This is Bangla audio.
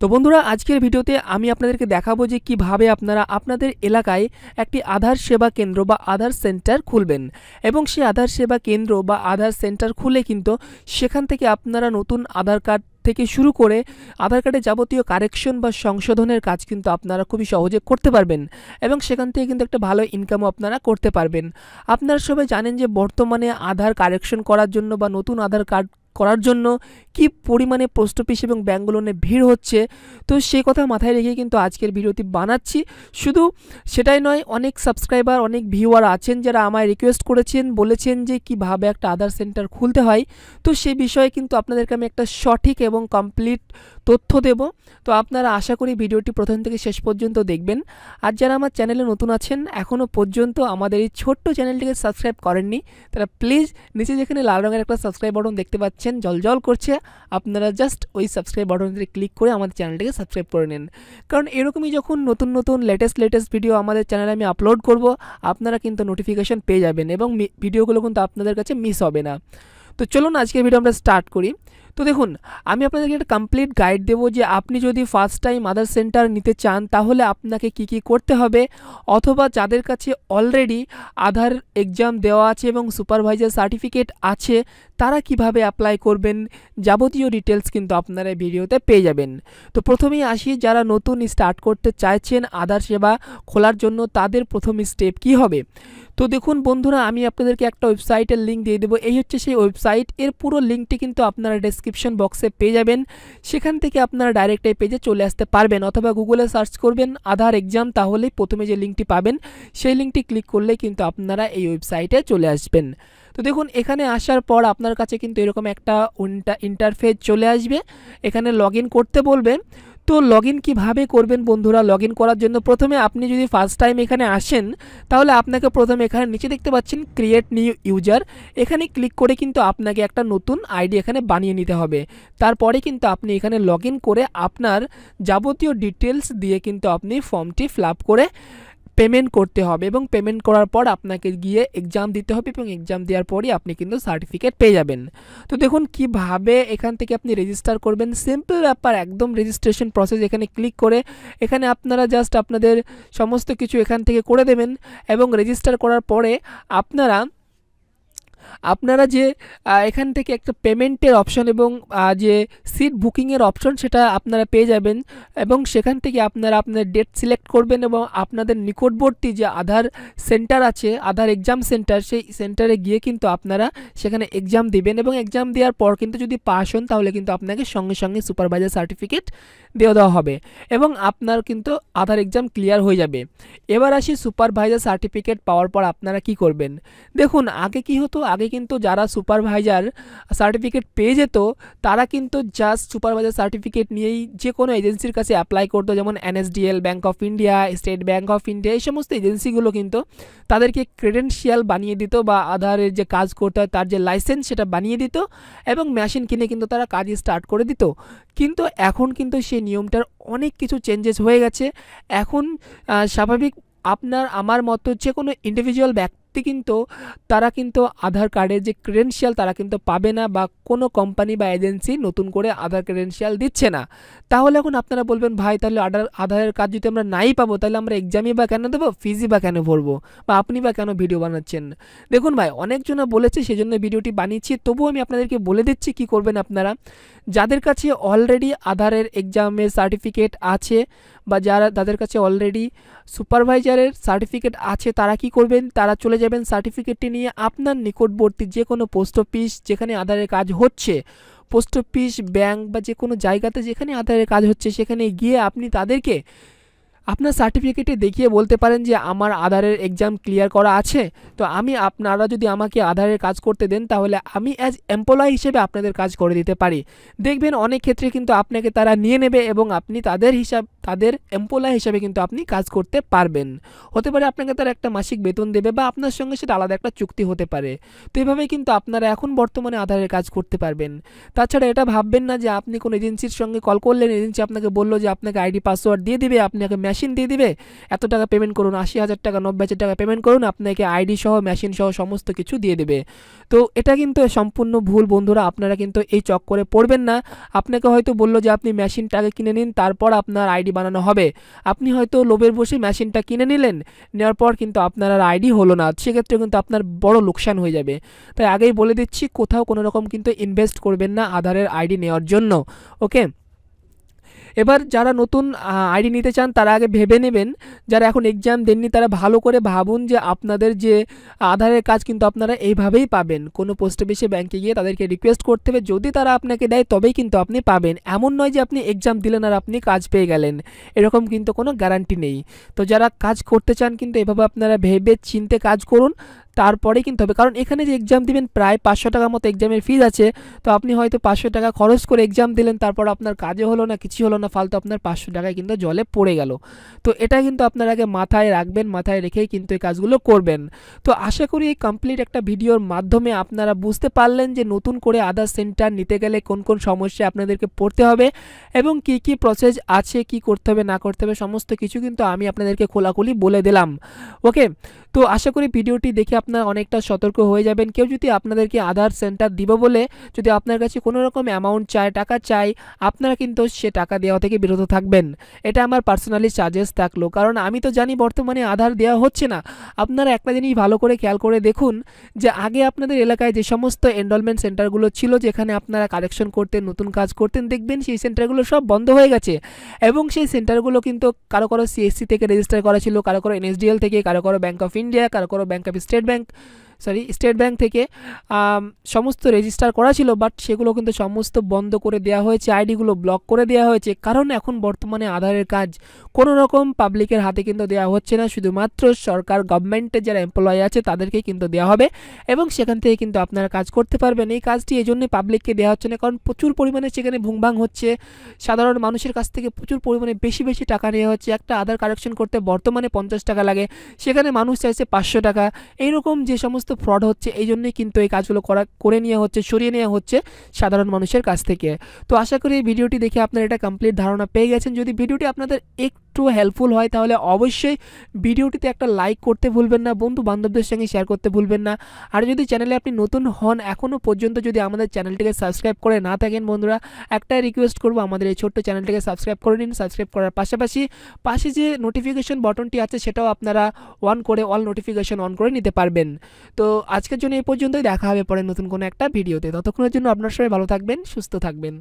তো বন্ধুরা আজকের ভিডিওতে আমি আপনাদেরকে দেখাবো যে কিভাবে আপনারা আপনাদের এলাকায় একটি আধার সেবা কেন্দ্র বা আধার সেন্টার খুলবেন এবং সেই আধার সেবা কেন্দ্র বা আধার সেন্টার খুলে কিন্তু সেখান থেকে আপনারা নতুন আধার কার্ড থেকে শুরু করে আধার কার্ডে যাবতীয় কারেকশন বা সংশোধনের কাজ কিন্তু আপনারা খুবই সহজে করতে পারবেন এবং সেখান থেকে কিন্তু একটা ভালো ইনকামও আপনারা করতে পারবেন আপনারা সবাই জানেন যে বর্তমানে আধার কারেকশন করার জন্য বা নতুন আধার কার্ড করার জন্য কি পরিমাণে পোস্ট অফিস এবং ব্যাঙ্কগুলোনে ভিড় হচ্ছে তো সেই কথা মাথায় রেখে কিন্তু আজকের ভিডিওটি বানাচ্ছি শুধু সেটাই নয় অনেক সাবস্ক্রাইবার অনেক ভিউয়ার আছেন যারা আমায় রিকোয়েস্ট করেছেন বলেছেন যে কিভাবে একটা আধার সেন্টার খুলতে হয় তো সেই বিষয়ে কিন্তু আপনাদেরকে আমি একটা সঠিক এবং কমপ্লিট তথ্য দেব তো আপনারা আশা করি ভিডিওটি প্রথম থেকে শেষ পর্যন্ত দেখবেন আর যারা আমার চ্যানেলে নতুন আছেন এখনও পর্যন্ত আমাদের এই ছোট্ট চ্যানেলটিকে সাবস্ক্রাইব করেননি তারা প্লিজ নিচে যেখানে লাল রঙের একটা সাবস্ক্রাইব বটন দেখতে পাচ্ছি পাচ্ছেন জল জল করছে আপনারা জাস্ট ওই সাবস্ক্রাইব বাটনটিতে ক্লিক করে আমাদের চ্যানেলটিকে সাবস্ক্রাইব করে নিন কারণ এরকমই যখন নতুন নতুন লেটেস্ট লেটেস্ট ভিডিও আমাদের চ্যানেলে আমি আপলোড করব আপনারা কিন্তু নোটিফিকেশান পেয়ে যাবেন এবং ভিডিওগুলো কিন্তু আপনাদের কাছে মিস হবে না তো চলুন আজকের ভিডিও আমরা স্টার্ট করি তো দেখুন আমি আপনাদেরকে একটা কমপ্লিট গাইড দেবো যে আপনি যদি ফার্স্ট টাইম আদার সেন্টার নিতে চান তাহলে আপনাকে কি কি করতে হবে অথবা যাদের কাছে অলরেডি আধার এক্সাম দেওয়া আছে এবং সুপারভাইজার সার্টিফিকেট আছে তারা কিভাবে অ্যাপ্লাই করবেন যাবতীয় ডিটেলস কিন্তু আপনারা ভিডিওতে পেয়ে যাবেন তো প্রথমেই আসি যারা নতুন স্টার্ট করতে চাইছেন আধার সেবা খোলার জন্য তাদের প্রথম স্টেপ কি হবে তো দেখুন বন্ধুরা আমি আপনাদেরকে একটা ওয়েবসাইটের লিঙ্ক দিয়ে দেবো এই হচ্ছে সেই ওয়েবসাইট এর পুরো লিঙ্কটি কিন্তু আপনারা ডেস্ক ডিসক্রিপশন বক্সে পেয়ে যাবেন সেখান থেকে আপনারা ডাইরেক্ট এই পেজে চলে আসতে পারবেন অথবা গুগলে সার্চ করবেন আধার এক্সাম তাহলেই প্রথমে যে লিঙ্কটি পাবেন সেই লিঙ্কটি ক্লিক করলে কিন্তু আপনারা এই ওয়েবসাইটে চলে আসবেন তো দেখুন এখানে আসার পর আপনার কাছে কিন্তু এরকম একটা ইন্টারফেস চলে আসবে এখানে লগ করতে বলবেন তো লগ ইন কীভাবে করবেন বন্ধুরা লগ করার জন্য প্রথমে আপনি যদি ফার্স্ট টাইম এখানে আসেন তাহলে আপনাকে প্রথমে এখানে নিচে দেখতে পাচ্ছেন ক্রিয়েট নিউ ইউজার এখানে ক্লিক করে কিন্তু আপনাকে একটা নতুন আইডি এখানে বানিয়ে নিতে হবে তারপরে কিন্তু আপনি এখানে লগ করে আপনার যাবতীয় ডিটেলস দিয়ে কিন্তু আপনি ফর্মটি ফিল করে পেমেন্ট করতে হবে এবং পেমেন্ট করার পর আপনাকে গিয়ে এক্সাম দিতে হবে এবং এক্সাম দেওয়ার পরই আপনি কিন্তু সার্টিফিকেট পেয়ে যাবেন তো দেখুন কিভাবে এখান থেকে আপনি রেজিস্টার করবেন সিম্পল ব্যাপার একদম রেজিস্ট্রেশন প্রসেস এখানে ক্লিক করে এখানে আপনারা জাস্ট আপনাদের সমস্ত কিছু এখান থেকে করে দেবেন এবং রেজিস্টার করার পরে আপনারা আপনারা যে এখান থেকে একটা পেমেন্টের অপশন এবং যে সিট বুকিংয়ের অপশন সেটা আপনারা পেয়ে যাবেন এবং সেখান থেকে আপনারা আপনার ডেট সিলেক্ট করবেন এবং আপনাদের নিকটবর্তী যে আধার সেন্টার আছে আধার এক্সাম সেন্টার সেই সেন্টারে গিয়ে কিন্তু আপনারা সেখানে এক্সাম দিবেন এবং এক্সাম দেওয়ার পর কিন্তু যদি পাস হন তাহলে কিন্তু আপনাকে সঙ্গে সঙ্গে সুপারভাইজার সার্টিফিকেট দিয়ে দেওয়া হবে এবং আপনার কিন্তু আধার এক্সাম ক্লিয়ার হয়ে যাবে এবার আসি সুপারভাইজার সার্টিফিকেট পাওয়ার পর আপনারা কি করবেন দেখুন আগে কি হতো আগে কিন্তু যারা সুপারভাইজার সার্টিফিকেট পেয়ে যেত তারা কিন্তু জাস্ট সুপারভাইজার সার্টিফিকেট নিয়েই যে কোনো এজেন্সির কাছে অ্যাপ্লাই করতো যেমন NSDL Bank of India State Bank of India এই সমস্ত এজেন্সিগুলো কিন্তু তাদেরকে ক্রেডেন্সিয়াল বানিয়ে দিত বা আধারের যে কাজ করতে হয় তার যে লাইসেন্স সেটা বানিয়ে দিত এবং মেশিন কিনে কিন্তু তারা কাজ স্টার্ট করে দিত কিন্তু এখন কিন্তু সেই নিয়মটার অনেক কিছু চেঞ্জেস হয়ে গেছে এখন স্বাভাবিক আপনার আমার মতো যে কোনো ইন্ডিভিজুয়াল ব্যক্তি ব্যক্তি কিন্তু তারা কিন্তু আধার কার্ডের যে ক্রেডেন্সিয়াল তারা কিন্তু পাবে না বা কোনো কোম্পানি বা এজেন্সি নতুন করে আধার ক্রেডেন্সিয়াল দিচ্ছে না তাহলে এখন আপনারা বলবেন ভাই তাহলে আধার আধারের কাজ যদি আমরা নাই পাবো তাহলে আমরা এক্সামই বা কেন দেবো ফিজি বা কেন ভরবো বা আপনি বা কেন ভিডিও বানাচ্ছেন দেখুন ভাই অনেকজনা বলেছে সেজন্য ভিডিওটি বানিয়েছি তবুও আমি আপনাদেরকে বলে দিচ্ছি কি করবেন আপনারা যাদের কাছে অলরেডি আধারের এক্সামের সার্টিফিকেট আছে বা যারা তাদের কাছে অলরেডি সুপারভাইজারের সার্টিফিকেট আছে তারা কি করবেন তারা চলে যাবেন সার্টিফিকেটটি নিয়ে আপনার নিকটবর্তী যে কোনো পোস্ট অফিস যেখানে আধারের কাজ হচ্ছে পোস্ট অফিস ব্যাংক বা যে কোনো জায়গাতে যেখানে আধারের কাজ হচ্ছে সেখানে গিয়ে আপনি তাদেরকে আপনার সার্টিফিকেটে দেখিয়ে বলতে পারেন যে আমার আধারের এক্সাম ক্লিয়ার করা আছে তো আমি আপনারা যদি আমাকে আধারের কাজ করতে দেন তাহলে আমি অ্যাজ এমপ্লয় হিসেবে আপনাদের কাজ করে দিতে পারি দেখবেন অনেক ক্ষেত্রে কিন্তু আপনাকে তারা নিয়ে নেবে এবং আপনি তাদের হিসাব তাদের এমপ্লয় হিসাবে কিন্তু আপনি কাজ করতে পারবেন হতে পারে আপনাকে তারা একটা মাসিক বেতন দেবে বা আপনার সঙ্গে সেটা আলাদা একটা চুক্তি হতে পারে তো এভাবে কিন্তু আপনারা এখন বর্তমানে আধারের কাজ করতে পারবেন তাছাড়া এটা ভাববেন না যে আপনি কোনো এজেন্সির সঙ্গে কল করলেন এজেন্সি আপনাকে বললো যে আপনাকে আইডি পাসওয়ার্ড দিয়ে দিবে আপনাকে মেশিন দিয়ে দিবে এত টাকা পেমেন্ট করুন আশি হাজার টাকা নব্বই হাজার টাকা পেমেন্ট করুন আপনাকে আইডি সহ মেশিন সহ সমস্ত কিছু দিয়ে দেবে তো এটা কিন্তু সম্পূর্ণ ভুল বন্ধুরা আপনারা কিন্তু এই চক্করে পড়বেন না আপনাকে হয়তো বললো যে আপনি মেশিনটাকে কিনে নিন তারপর আপনার আইডি বানানো হবে আপনি হয়তো লোভের বসে মেশিনটা কিনে নিলেন নেওয়ার পর কিন্তু আপনার আর আইডি হলো না সেক্ষেত্রে কিন্তু আপনার বড় লোকসান হয়ে যাবে তাই আগেই বলে দিচ্ছি কোথাও কোনো রকম কিন্তু ইনভেস্ট করবেন না আধারের আইডি নেওয়ার জন্য ওকে এবার যারা নতুন আইডি নিতে চান তারা আগে ভেবে নেবেন যারা এখন এক্সাম দেননি তারা ভালো করে ভাবুন যে আপনাদের যে আধারের কাজ কিন্তু আপনারা এইভাবেই পাবেন কোনো পোস্ট অফিসে ব্যাংকে গিয়ে তাদেরকে রিকোয়েস্ট করতে হবে যদি তারা আপনাকে দেয় তবেই কিন্তু আপনি পাবেন এমন নয় যে আপনি এক্সাম দিলেন আর আপনি কাজ পেয়ে গেলেন এরকম কিন্তু কোনো গ্যারান্টি নেই তো যারা কাজ করতে চান কিন্তু এভাবে আপনারা ভেবে চিনতে কাজ করুন তারপরে কিন্তু হবে কারণ এখানে যে এক্সাম দিবেন প্রায় পাঁচশো টাকার মতো এক্সামের ফিজ আছে তো আপনি হয়তো পাঁচশো টাকা খরচ করে এক্সাম দিলেন তারপর আপনার কাজে হলো না কিছু হলো না না ফালতু আপনার পাঁচশো টাকায় কিন্তু জলে পড়ে গেল তো এটা কিন্তু আপনার আগে মাথায় রাখবেন মাথায় রেখেই কিন্তু এই কাজগুলো করবেন তো আশা করি এই কমপ্লিট একটা ভিডিওর মাধ্যমে আপনারা বুঝতে পারলেন যে নতুন করে আধার সেন্টার নিতে গেলে কোন কোন সমস্যা আপনাদেরকে পড়তে হবে এবং কি কি প্রসেস আছে কি করতে হবে না করতে হবে সমস্ত কিছু কিন্তু আমি আপনাদেরকে খোলাখুলি বলে দিলাম ওকে তো আশা করি ভিডিওটি দেখে আপনার অনেকটা সতর্ক হয়ে যাবেন কেউ যদি আপনাদেরকে আধার সেন্টার দিব বলে যদি আপনার কাছে কোনো রকম অ্যামাউন্ট চায় টাকা চাই আপনারা কিন্তু সে টাকা দেওয়া থেকে বিরত থাকবেন এটা আমার পার্সোনালি চার্জেস থাকলো কারণ আমি তো জানি বর্তমানে আধার দেওয়া হচ্ছে না আপনারা একটা জিনিস ভালো করে খেয়াল করে দেখুন যে আগে আপনাদের এলাকায় যে সমস্ত এনরোলমেন্ট সেন্টারগুলো ছিল যেখানে আপনারা কালেকশন করতেন নতুন কাজ করতেন দেখবেন সেই সেন্টারগুলো সব বন্ধ হয়ে গেছে এবং সেই সেন্টারগুলো কিন্তু কারো কারো সিএসসি থেকে রেজিস্টার করা ছিল কারো কারো এনএসডিএল থেকে কারো কারো ব্যাঙ্ক অফ ইন্ডিয়া কারো কারো Bank of State Bank sorry State Bank থেকে সমস্ত রেজিস্টার করা ছিল বাট সেগুলো কিন্তু সমস্ত বন্ধ করে দেওয়া হয়েছে আইডিগুলো ব্লক করে দেওয়া হয়েছে কারণ এখন বর্তমানে আধারের কাজ কোনো রকম পাবলিকের হাতে কিন্তু দেওয়া হচ্ছে না শুধুমাত্র সরকার গভর্নমেন্টের যারা এমপ্লয় আছে তাদেরকে কিন্তু দেওয়া হবে এবং সেখান থেকে কিন্তু আপনারা কাজ করতে পারবেন এই কাজটি এই জন্যই পাবলিককে দেওয়া হচ্ছে না কারণ প্রচুর পরিমাণে সেখানে ভুংভাং হচ্ছে সাধারণ মানুষের কাছ থেকে প্রচুর পরিমাণে বেশি বেশি টাকা নেওয়া হচ্ছে একটা আধার কারেকশন করতে বর্তমানে পঞ্চাশ টাকা লাগে সেখানে মানুষ চাইছে পাঁচশো টাকা এইরকম যে সমস্ত সমস্ত ফ্রড হচ্ছে এই জন্যই কিন্তু এই কাজগুলো করা করে নেওয়া হচ্ছে সরিয়ে নেওয়া হচ্ছে সাধারণ মানুষের কাছ থেকে তো আশা করি এই ভিডিওটি দেখে আপনারা এটা কমপ্লিট ধারণা পেয়ে গেছেন যদি ভিডিওটি আপনাদের একটু হেল্পফুল হয় তাহলে অবশ্যই ভিডিওটিতে একটা লাইক করতে ভুলবেন না বন্ধু বান্ধবদের সঙ্গে শেয়ার করতে ভুলবেন না আর যদি চ্যানেলে আপনি নতুন হন এখনও পর্যন্ত যদি আমাদের চ্যানেলটিকে সাবস্ক্রাইব করে না থাকেন বন্ধুরা একটা রিকোয়েস্ট করবো আমাদের এই ছোট্ট চ্যানেলটিকে সাবস্ক্রাইব করে নিন সাবস্ক্রাইব করার পাশাপাশি পাশে যে নোটিফিকেশন বটনটি আছে সেটাও আপনারা অন করে অল নোটিফিকেশন অন করে নিতে পারবেন তো আজকের জন্য এই পর্যন্তই দেখা হবে পরে নতুন কোনো একটা ভিডিওতে ততক্ষণের জন্য আপনার সবাই ভালো থাকবেন সুস্থ থাকবেন